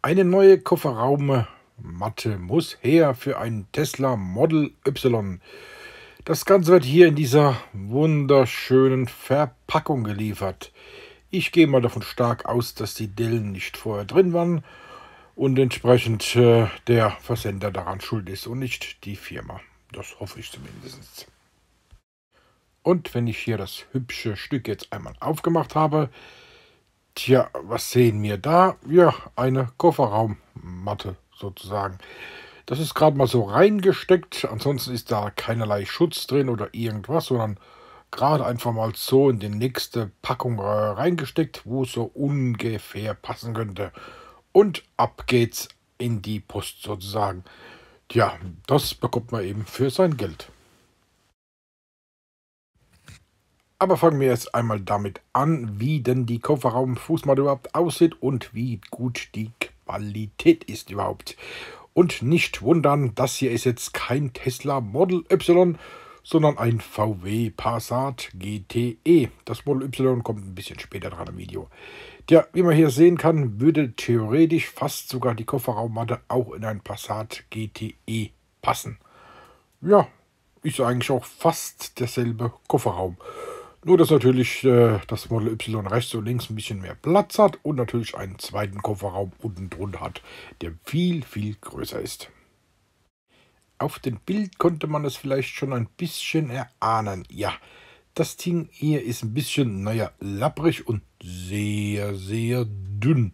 Eine neue Kofferraummatte muss her für ein Tesla Model Y. Das Ganze wird hier in dieser wunderschönen Verpackung geliefert. Ich gehe mal davon stark aus, dass die Dillen nicht vorher drin waren und entsprechend äh, der Versender daran schuld ist und nicht die Firma. Das hoffe ich zumindest. Und wenn ich hier das hübsche Stück jetzt einmal aufgemacht habe, Tja, was sehen wir da? Ja, eine Kofferraummatte sozusagen. Das ist gerade mal so reingesteckt. Ansonsten ist da keinerlei Schutz drin oder irgendwas, sondern gerade einfach mal so in die nächste Packung äh, reingesteckt, wo es so ungefähr passen könnte. Und ab geht's in die Post sozusagen. Tja, das bekommt man eben für sein Geld. Aber fangen wir jetzt einmal damit an, wie denn die Kofferraumfußmatte überhaupt aussieht und wie gut die Qualität ist überhaupt. Und nicht wundern, das hier ist jetzt kein Tesla Model Y, sondern ein VW Passat GTE. Das Model Y kommt ein bisschen später dran im Video. Tja, wie man hier sehen kann, würde theoretisch fast sogar die Kofferraummatte auch in ein Passat GTE passen. Ja, ist eigentlich auch fast derselbe Kofferraum. Nur, dass natürlich äh, das Model Y rechts und links ein bisschen mehr Platz hat und natürlich einen zweiten Kofferraum unten drunter hat, der viel, viel größer ist. Auf dem Bild konnte man es vielleicht schon ein bisschen erahnen. Ja, das Ding hier ist ein bisschen, naja, lapprig und sehr, sehr dünn.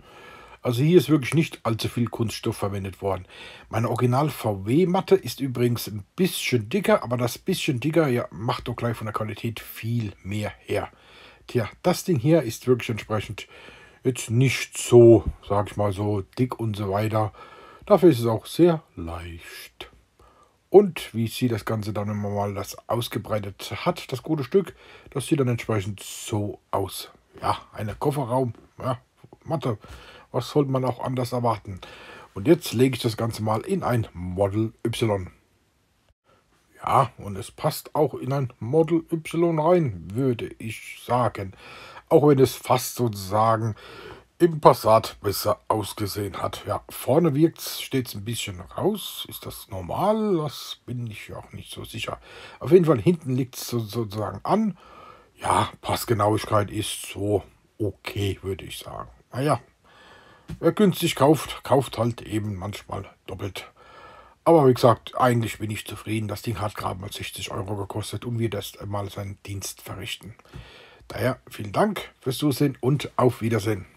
Also hier ist wirklich nicht allzu viel Kunststoff verwendet worden. Meine Original VW-Matte ist übrigens ein bisschen dicker, aber das bisschen dicker ja, macht doch gleich von der Qualität viel mehr her. Tja, das Ding hier ist wirklich entsprechend jetzt nicht so, sag ich mal so, dick und so weiter. Dafür ist es auch sehr leicht. Und wie sieht das Ganze dann immer mal das ausgebreitet hat, das gute Stück, das sieht dann entsprechend so aus. Ja, eine Kofferraum, ja, Matte. Was soll man auch anders erwarten? Und jetzt lege ich das Ganze mal in ein Model Y. Ja, und es passt auch in ein Model Y rein, würde ich sagen. Auch wenn es fast sozusagen im Passat besser ausgesehen hat. Ja, vorne wirkt es stets ein bisschen raus. Ist das normal? Das bin ich auch nicht so sicher. Auf jeden Fall hinten liegt es sozusagen an. Ja, Passgenauigkeit ist so okay, würde ich sagen. Naja, Wer günstig kauft, kauft halt eben manchmal doppelt. Aber wie gesagt, eigentlich bin ich zufrieden. Das Ding hat gerade mal 60 Euro gekostet und wird erst einmal seinen Dienst verrichten. Daher vielen Dank fürs Zusehen und auf Wiedersehen.